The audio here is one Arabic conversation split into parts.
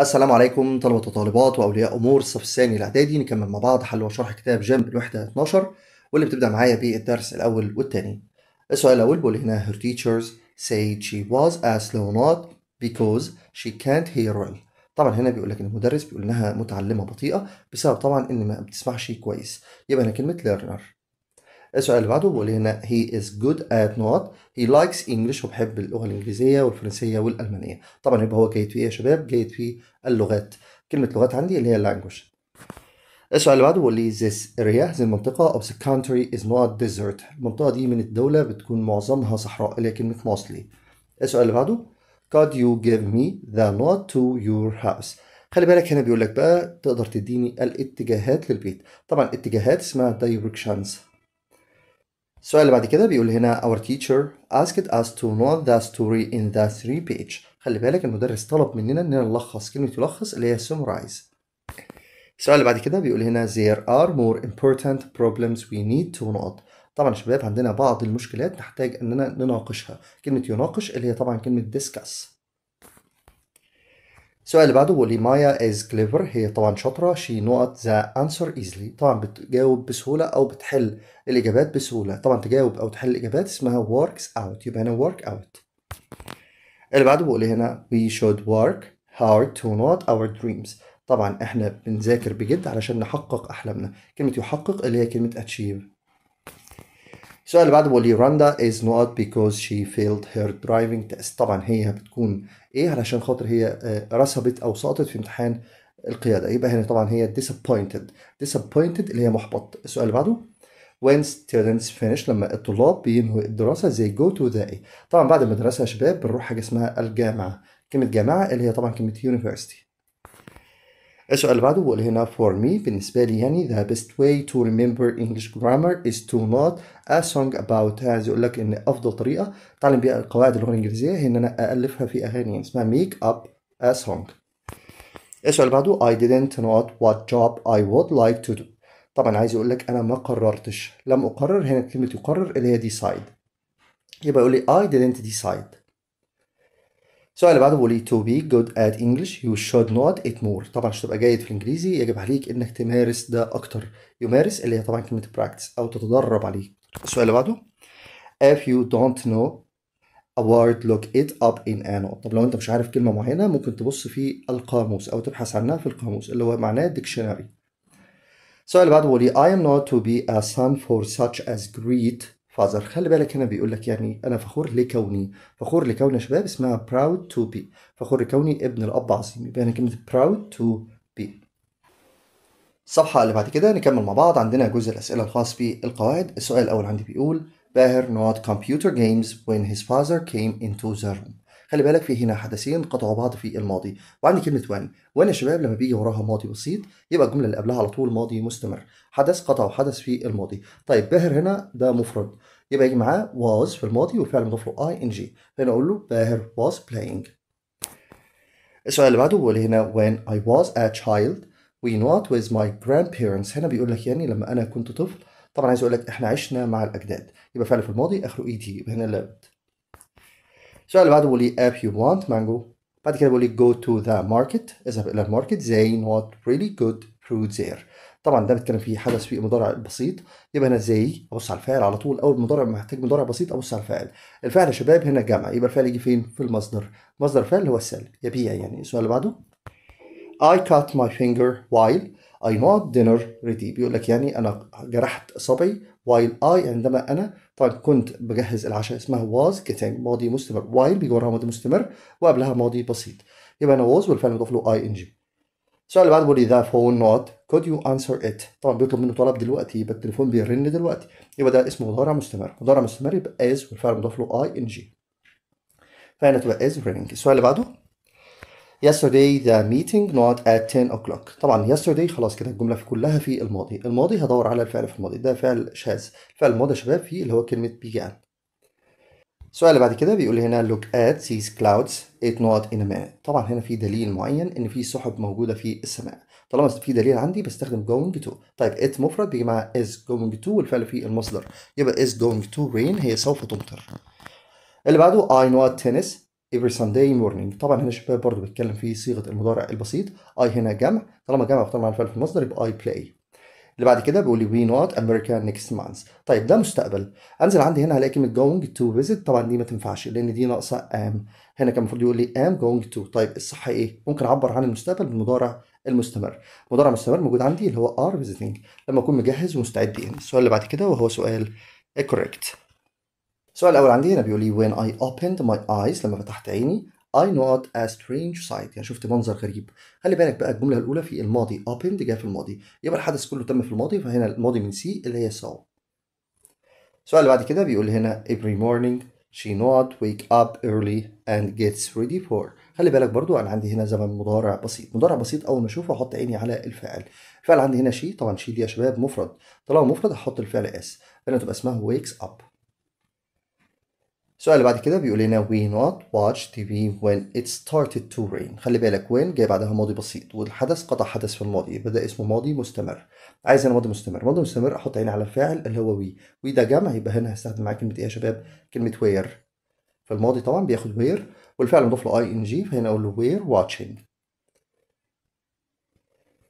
السلام عليكم طلبة وطالبات وأولياء أمور الصف الثاني الإعدادي نكمل مع بعض حل وشرح كتاب جنب الوحدة 12 واللي بتبدأ معايا بالدرس الأول والثاني. السؤال الأول بيقول هنا her teachers said she was a slow not because she can't hear well طبعا هنا بيقول لك ان المدرس بيقول انها متعلمه بطيئه بسبب طبعا ان ما بتسمعش كويس يبقى هنا كلمه learner السؤال اللي بعده بيقول هنا he is good at نوت he likes English وبحب اللغة الإنجليزية والفرنسية والألمانية طبعا يبقى هو جيد في إيه يا شباب جيد في اللغات كلمة لغات عندي اللي هي language السؤال اللي بعده بيقول لي this area هذه المنطقة أو the country is not desert المنطقة دي من الدولة بتكون معظمها صحراء اللي هي كلمة موصلي السؤال اللي بعده could you give me the not to your house خلي بالك هنا بيقول لك بقى تقدر تديني الاتجاهات للبيت طبعا اتجاهات اسمها دايركشنز السؤال اللي بعد كده بيقول هنا our teacher asked us to note the story in the three page خلي بالك المدرس طلب مننا اننا نلخص كلمة يلخص اللي هي summarize السؤال اللي بعد كده بيقول هنا there are more important problems we need to note طبعا يا شباب عندنا بعض المشكلات نحتاج اننا نناقشها كلمة يناقش اللي هي طبعا كلمة discuss السؤال اللي بعده بيقول لي مايا از كليفر هي طبعا شاطره شي نقط ذا انسر ايزلي طبعا بتجاوب بسهوله او بتحل الاجابات بسهوله طبعا تجاوب او تحل الاجابات اسمها works out يبقى هنا work out اللي بعده بيقول لي هنا we should work hard to not our dreams طبعا احنا بنذاكر بجد علشان نحقق احلامنا كلمه يحقق اللي هي كلمه achieve السؤال اللي بعده بيقول لي راندا is not because she failed her driving test طبعا هي بتكون ايه علشان خاطر هي آه، رسبت او سقطت في امتحان القياده يبقى هنا طبعا هي disappointed disappointed اللي هي محبط السؤال اللي بعده when students finish لما الطلاب بينهوا الدراسة they go to the طبعا بعد المدرسة يا شباب بنروح حاجة اسمها الجامعة كلمة جامعة اللي هي طبعا كلمة university السؤال اللي بعده بيقول هنا for me بالنسبة لي يعني the best way to remember English grammar is to not a song about عايز يقول لك إن أفضل طريقة تعلم بيها قواعد اللغة الإنجليزية هي إن أنا أألفها في أغاني يعني اسمها make up a song السؤال اللي بعده I didn't know what job I would like to do طبعا عايز يقول لك أنا ما قررتش لم أقرر هنا كلمة يقرر اللي هي decide يبقى يقول لي I didn't decide السؤال اللي بعده بيقول to be good at English you should not it more طبعا عشان تبقى جيد في الانجليزي يجب عليك انك تمارس ده اكتر يمارس اللي هي طبعا كلمه براكتس او تتدرب عليه السؤال اللي بعده if you don't know a word look it up in an طب لو انت مش عارف كلمه معينه ممكن تبص في القاموس او تبحث عنها في القاموس اللي هو معناه ديكشنري السؤال اللي بعده بيقول I am not to be a son for such as great فازر خلي بالك هنا بيقول لك يعني انا فخور لكوني فخور لكوني يا شباب اسمها proud to be فخور لكوني ابن الاب عظيم يبقى هنا كلمه proud to be الصفحه اللي بعد كده نكمل مع بعض عندنا جزء الاسئله الخاص بالقواعد السؤال الاول عندي بيقول باهر not computer games when his father came into the room خلي بالك في هنا حدثين قطعوا بعض في الماضي وعندي كلمه وان وان يا شباب لما بيجي وراها ماضي بسيط يبقى الجمله اللي قبلها على طول ماضي مستمر حدث قطع وحدث في الماضي طيب باهر هنا ده مفرد يبقى يجي معاه was في الماضي وفعل مضاف له اي ان جي هنا اقول له باهر was playing السؤال اللي بعده بيقول هنا when I was a child we not with my grandparents هنا بيقول لك يعني لما انا كنت طفل طبعا عايز اقول لك احنا عشنا مع الاجداد يبقى فعل في الماضي اخره اي e تي يبقى هنا لابد السؤال اللي بعده بيقول لي اب يو want مانجو بعد كده بيقول لي go to the market اذهب الى الماركت زي not really good fruit there طبعا ده بيتكلم فيه حدث في مضارع بسيط يبقى هنا زي ابص على الفاعل على طول اول مضارع محتاج مضارع بسيط ابص على الفاعل الفاعل يا شباب هنا جمع يبقى الفاعل يجي فين في المصدر مصدر الفاعل هو السالب يبيع يعني السؤال اللي بعده I cut my finger while I'm not dinner ready بيقول لك يعني انا جرحت صبعي while I عندما انا طيب كنت بجهز العشاء اسمها was getting ماضي مستمر while بيجي وراها ماضي مستمر وقبلها ماضي بسيط يبقى انا was والفعل مضاف له اي ان جي السؤال اللي بعده بيقول لي therefore not could you answer it طبعا بيطلب منه طلب دلوقتي يبقى التليفون بيرن دلوقتي يبقى ده اسمه مضارع مستمر مضارع مستمر يبقى از والفعل مضاف له اي ان جي فهنا تبقى از رينج السؤال اللي بعده yesterday the meeting not at 10 o'clock طبعا yesterday خلاص كده الجمله في كلها في الماضي الماضي هدور على الفعل في الماضي ده فعل شاذ فعل الماضي يا شباب فيه اللي هو كلمه began السؤال اللي بعد كده بيقول لي هنا look at these clouds it not in a minute طبعا هنا في دليل معين ان في سحب موجوده في السماء طالما في دليل عندي بستخدم going to طيب it مفرد بيجي مع is going to والفعل في المصدر يبقى is going to rain هي سوف تمطر اللي بعده I know tennis every Sunday morning طبعا هنا شباب برضه بيتكلم في صيغه المضارع البسيط اي هنا جمع طالما جمع اختار معنى الفعل في المصدر يبقى اي بلاي اللي بعد كده بيقول لي وي نوت امريكا نيكست مانث طيب ده مستقبل انزل عندي هنا هلاقي كلمه جوينج تو فيزيت طبعا دي ما تنفعش لان دي ناقصه ام هنا كان المفروض يقول لي ام جوينج تو طيب الصح ايه ممكن اعبر عن المستقبل بالمضارع المستمر المضارع المستمر موجود عندي اللي هو ار فيزيتنج لما اكون مجهز ومستعد يعني السؤال اللي بعد كده وهو سؤال كوريكت السؤال الأول عندي هنا بيقول لي when I opened my eyes لما فتحت عيني I not a strange sight يعني شفت منظر غريب خلي بالك بقى الجملة الأولى في الماضي opened جاء في الماضي يبقى الحدث كله تم في الماضي فهنا الماضي من سي اللي هي saw السؤال اللي بعد كده بيقول لي هنا every morning she not wake up early and gets ready for خلي بالك برضو انا عندي هنا زمن مضارع بسيط مضارع بسيط اول ما اشوفه احط عيني على الفعل الفعل عندي هنا شي طبعا شي دي يا شباب مفرد طالما مفرد هحط الفعل اس فهنا تبقى اسمها wakes up السؤال اللي بعد كده بيقول لنا we not watch TV when it started to rain خلي بالك when جاي بعدها ماضي بسيط والحدث قطع حدث في الماضي بدا اسمه ماضي مستمر عايز انا ماضي مستمر ماضي مستمر احط عيني على الفاعل اللي هو we we ده جمع يبقى هنا هستخدم معاك كلمه ايه يا شباب كلمه where الماضي طبعا بياخد where والفعل مضاف له ing فهنا اقول له where watching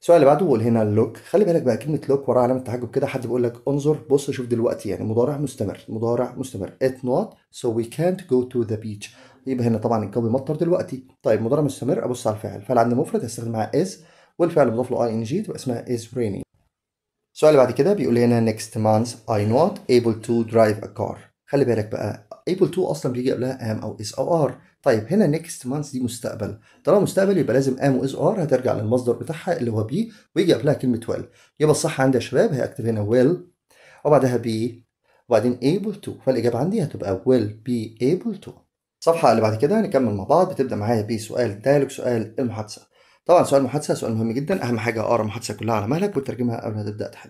السؤال اللي بعده بيقول هنا لوك خلي بالك بقى كلمه لوك وراها علامه تعجب كده حد بيقول لك انظر بص شوف دلوقتي يعني مضارع مستمر مضارع مستمر ات نوت سو وي كانت جو تو ذا بيتش يبقى هنا طبعا الجو بيمطر دلوقتي طيب مضارع مستمر ابص على الفعل فعل عند مفرد هستخدم معاه از والفعل مضاف له اي ان جي تبقى اسمها از رينينج السؤال اللي بعد كده بيقول هنا next month I not able to drive a car خلي بالك بقى able to اصلا بيجي قبلها am او is او are طيب هنا نيكست مانث دي مستقبل طالما مستقبل يبقى لازم ام واز ار هترجع للمصدر بتاعها اللي هو بي ويجي قبلها كلمه ويل يبقى الصح عندي يا شباب هكتب هنا ويل وبعدها بي وبعدين able to فالاجابه عندي هتبقى will be able to الصفحه اللي بعد كده هنكمل مع بعض بتبدا معايا بسؤال دايلوج سؤال المحادثه طبعا سؤال المحادثه سؤال مهم جدا اهم حاجه اقرا المحادثه كلها على مهلك وترجمها قبل ما تبدا تحل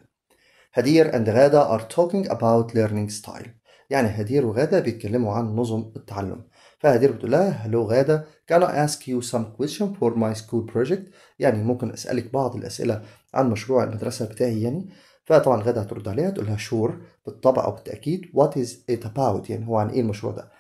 هدير اند غاده are talking about learning style يعني هدير وغاده بيتكلموا عن نظم التعلم فهدير بتقول لها هلو غادة كان I ask you some question for my school project يعني ممكن أسألك بعض الأسئلة عن مشروع المدرسة بتاعي يعني فطبعا غادة هترد عليها تقول لها sure بالطبع أو بالتأكيد what is it about يعني هو عن إيه المشروع ده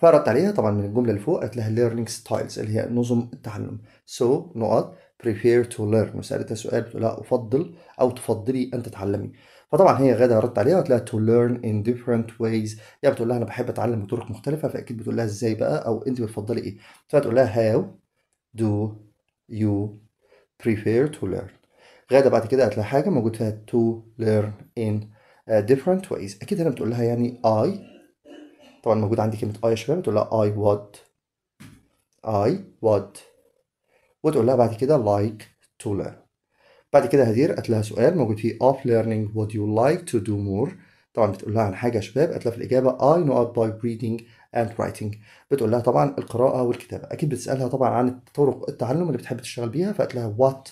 فردت عليها طبعا من الجملة اللي فوق قالت لها learning styles اللي هي نظم التعلم so نقط prefer to learn وسألتها سؤال بتقول لها أفضل أو تفضلي أن تتعلمي فطبعا هي غاده ردت عليها وقالت لها تو ليرن ان ديفرنت ways يعني بتقول لها انا بحب اتعلم بطرق مختلفه فاكيد بتقول لها ازاي بقى او انت بتفضلي ايه فتقول لها how do you prefer to learn غاده بعد كده قالت لها حاجه موجود فيها to learn in آه، different ways اكيد هنا بتقول لها يعني I طبعا موجود عندي كلمه I يا شباب بتقول لها I would I would وتقول لها بعد كده like to learn بعد كده هدير قالت لها سؤال موجود فيه of learning what you like to do more طبعا بتقول لها عن حاجه يا شباب قالت لها في الاجابه I know it by reading and writing بتقول لها طبعا القراءه والكتابه اكيد بتسالها طبعا عن طرق التعلم اللي بتحب تشتغل بيها فقالت لها what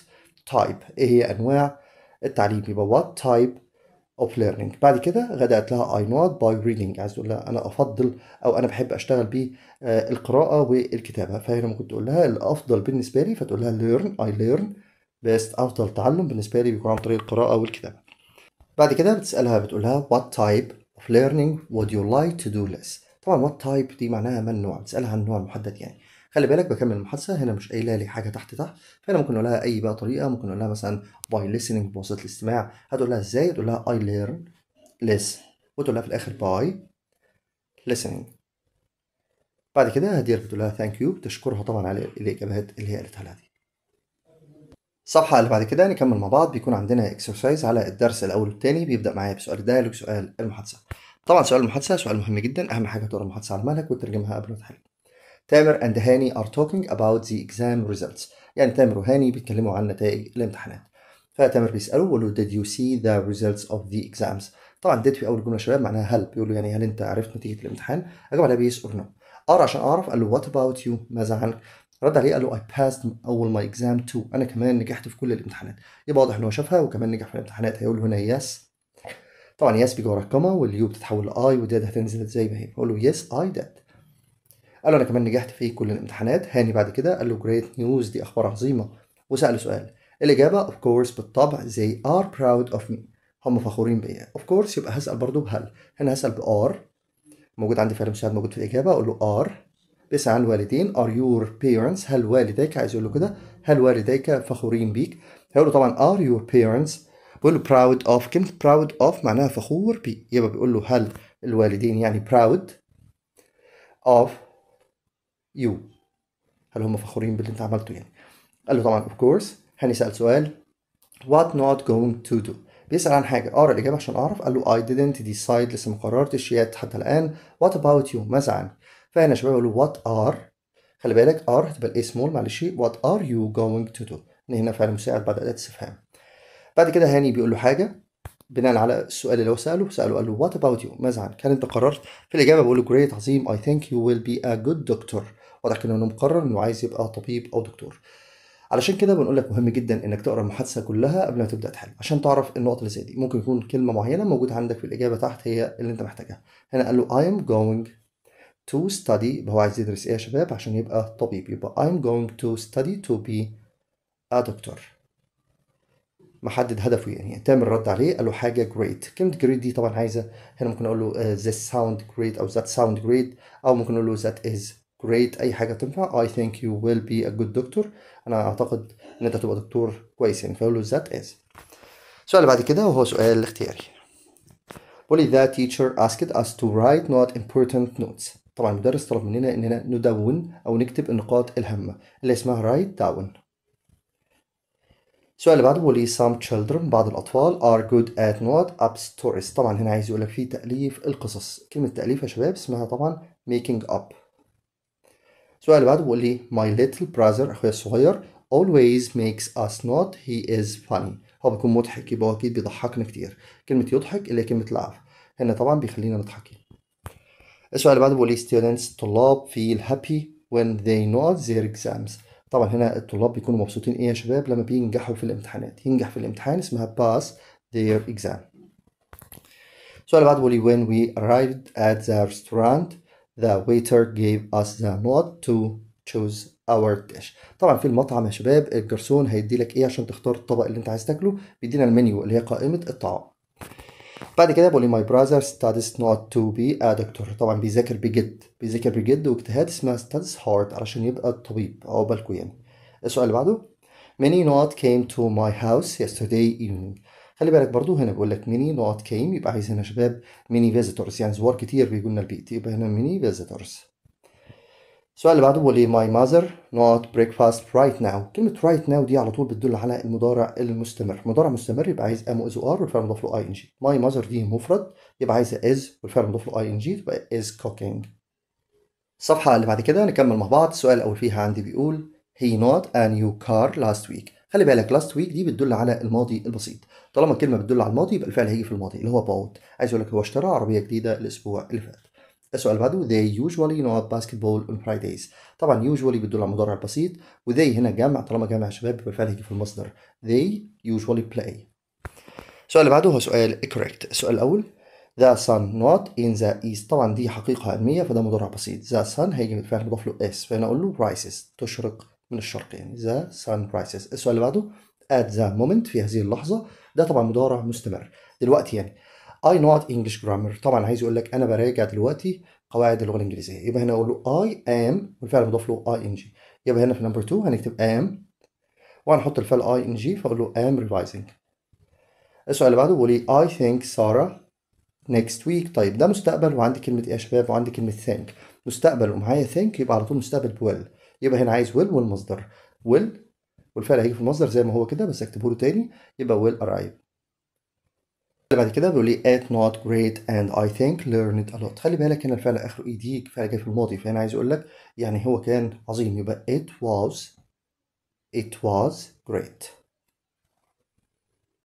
type ايه هي انواع التعليم يبقى what type of learning بعد كده غدا قالت لها I know it by reading عايز تقول لها انا افضل او انا بحب اشتغل بيه آه، القراءه والكتابه فهنا ممكن تقول لها الافضل بالنسبه لي فتقول لها learn I learn بس افضل تعلم بالنسبه لي بيكون عن طريق القراءه والكتابه بعد كده بتسالها بتقولها what type of learning would you like to do less طبعا what type دي معناها ما النوع بتسالها عن نوع محدد يعني خلي بالك بكمل المحادثه هنا مش قايله لي حاجه تحت تحت فانا ممكن اقولها لها اي بقى طريقه ممكن اقولها لها مثلا باي listening بواسطه الاستماع هتقول لها ازاي تقول لها I learn less وتقول لها في الاخر باي listening بعد كده هدير بتقول لها ثانك يو بتشكرها طبعا على الاجابات اللي هي قالتها لها دي الصفحة اللي بعد كده نكمل مع بعض بيكون عندنا اكسرسايز على الدرس الأول والتاني بيبدأ معايا بسؤال دايلوج سؤال المحادثة طبعا سؤال المحادثة سؤال مهم جدا أهم حاجة تقرا المحادثة على مالك وترجمها قبل ما تحل تامر أند هاني أر توكينج أباوت ذا إكزام ريزلتس يعني تامر وهاني بيتكلموا عن نتائج الامتحانات فتامر بيسأله بيقول له did you see the results of the exams طبعا ديد في أول جملة شباب معناها هل بيقول له يعني هل أنت عرفت نتيجة الامتحان؟ أجاوب عليها بيس اور نو ار عشان أعرف قال له وات أباوت يو ماذا عنك؟ رد عليه قال له I passed اول my اكزام too انا كمان نجحت في كل الامتحانات يبقى واضح ان هو شافها وكمان نجح في الامتحانات هيقول هنا يس طبعا يس بيجي ورا الكوما واليو بتتحول لاي وداد هتنزل زي ما هي اقول له يس اي داد قال له انا كمان نجحت في كل الامتحانات هاني بعد كده قال له جريت نيوز دي اخبار عظيمه وساله سؤال الاجابه اوف كورس بالطبع زي ار براود اوف مي هم فخورين بيا اوف كورس يبقى هسال برضه بهل هنا هسال بار موجود عندي فعل مساعد موجود في الاجابه اقول له ار اسعى عن الوالدين are your parents هل والديك عايز يقول له كده هل والديك فخورين بيك هيقول له طبعا are your parents بيقول له براود اوف كلمة براود اوف معناها فخور بي يبقى بيقول له هل الوالدين يعني براود اوف يو هل هم فخورين باللي انت عملته يعني قال له طبعا كورس هاني هنسأل سؤال what not going to do بيسأل عن حاجة أقرأ الإجابة عشان أعرف قال له I didn't decide لسه ما قررتش يات حتى الآن what about you ماذا عني فهنا يا شباب له وات ار خلي بالك ار هتبقى الاي سمول معلش وات ار يو جوينج تو دو هنا فعل مساعد بعد اداه استفهام بعد كده هاني بيقول له حاجه بناء على السؤال اللي هو ساله ساله قال له وات اباوت يو ماذا عنك هل انت قررت في الاجابه بقول له جريت عظيم اي ثينك يو ويل بي ا جود دكتور واضح كده انه مقرر انه عايز يبقى طبيب او دكتور علشان كده بنقول لك مهم جدا انك تقرا المحادثه كلها قبل ما تبدا تحل عشان تعرف النقط اللي زي دي ممكن يكون كلمه معينه موجوده عندك في الاجابه تحت هي اللي انت محتاجها هنا قال له اي ام جوينج to study هو عايز يدرس ايه يا شباب عشان يبقى طبيب يبقى I'm going to study to be a doctor محدد هدفه يعني, يعني تعمل رد عليه قال له حاجه great كلمه great دي طبعا عايزه هنا ممكن اقول له آه، this sound great او that sound great او ممكن اقول له that is great اي حاجه تنفع I think you will be a good doctor انا اعتقد ان انت هتبقى دكتور كويس يعني فاقول له that is السؤال اللي بعد كده وهو سؤال اختياري بولي that teacher asked us to write not important notes طبعا المدرس طلب مننا اننا ندون او نكتب النقاط الهامه اللي اسمها رايت داون السؤال اللي بعده بيقول لي some children بعض الأطفال are good at not up stories طبعا هنا عايز يقول لك في تأليف القصص كلمة تأليف يا شباب اسمها طبعا making up السؤال اللي بعده بيقول لي my little brother أخويا الصغير always makes us not he is funny هو بيكون مضحك يبقى هو أكيد بيضحكنا كتير كلمة يضحك اللي هي كلمة لعب هنا طبعا بيخلينا نضحك السؤال اللي بعده بيقول لي students الطلاب feel happy when they not their exams طبعا هنا الطلاب بيكونوا مبسوطين ايه يا شباب لما بينجحوا في الامتحانات ينجح في الامتحان اسمها pass their exam السؤال اللي بعده بيقول لي when we arrived at the restaurant the waiter gave us the note to choose our dish طبعا في المطعم يا شباب الجرسون هيدي لك ايه عشان تختار الطبق اللي انت عايز تاكله بيدينا المنيو اللي هي قائمه الطعام بعد كده بقول ماي براذر ستادس نوت تو بي ا دكتور طبعا بيذاكر بجد بيذاكر بجد واجتهاد اسمها ستادس هارد علشان يبقى طبيب او بالكو يعني السؤال اللي بعده ميني نوت كيم تو ماي هاوس yesterday evening خلي بالك برضو هنا بيقول لك ميني نوت كيم يبقى عايز هنا شباب ميني فيزيتورز يعني زوار كتير بيجوا لنا البيت يبقى هنا ميني فيزيتورز السؤال اللي بعده بيقول ماي my mother not breakfast right now كلمة right now دي على طول بتدل على المضارع المستمر مضارع مستمر يبقى عايز ام از ار والفعل مضاف له اي ان جي my mother دي مفرد يبقى عايز از والفعل مضاف له اي ان جي تبقى از cooking الصفحة اللي بعد كده نكمل مع بعض السؤال الأول فيها عندي بيقول he not a new car last week خلي بالك لاست ويك دي بتدل على الماضي البسيط طالما الكلمه بتدل على الماضي يبقى الفعل هيجي في الماضي اللي هو باوت عايز اقول لك هو اشترى عربيه جديده الاسبوع اللي فات السؤال اللي بعده they usually not basketball on Fridays طبعا usually بتدل على مضارع بسيط و they هنا جمع طالما جمع شباب بالفعل هيجي في المصدر they usually play السؤال اللي بعده هو سؤال correct السؤال الأول the sun not in the east طبعا دي حقيقة علمية فده مضارع بسيط the sun هيجي بالفعل مضاف له s فهنا أقول له rises تشرق من الشرق يعني the sun rises السؤال اللي بعده at the moment في هذه اللحظة ده طبعا مضارع مستمر دلوقتي يعني اي نوت انجلش جرامر طبعا عايز يقول لك انا براجع دلوقتي قواعد اللغه الانجليزيه يبقى هنا اقول له اي ام والفعل مضاف له اي ان جي يبقى هنا في نمبر 2 هنكتب ام وهنحط الفعل اي ان جي فاقول له ام ريفايزنج السؤال اللي بعده بيقول لي اي ثينك ساره next week طيب ده مستقبل وعندي كلمة ايه يا شباب وعندي كلمة think مستقبل ومعايا think يبقى على طول مستقبل بويل يبقى هنا عايز will والمصدر will والفعل هيجي في المصدر زي ما هو كده بس اكتبه له تاني يبقى will arrive اللي بعد كده بيقول لي ات نوت جريت اند اي ثينك learned ا لوت خلي بالك هنا الفعل اخر اي e دي فعل جاي في الماضي فهنا عايز اقول لك يعني هو كان عظيم يبقى ات واز ات was great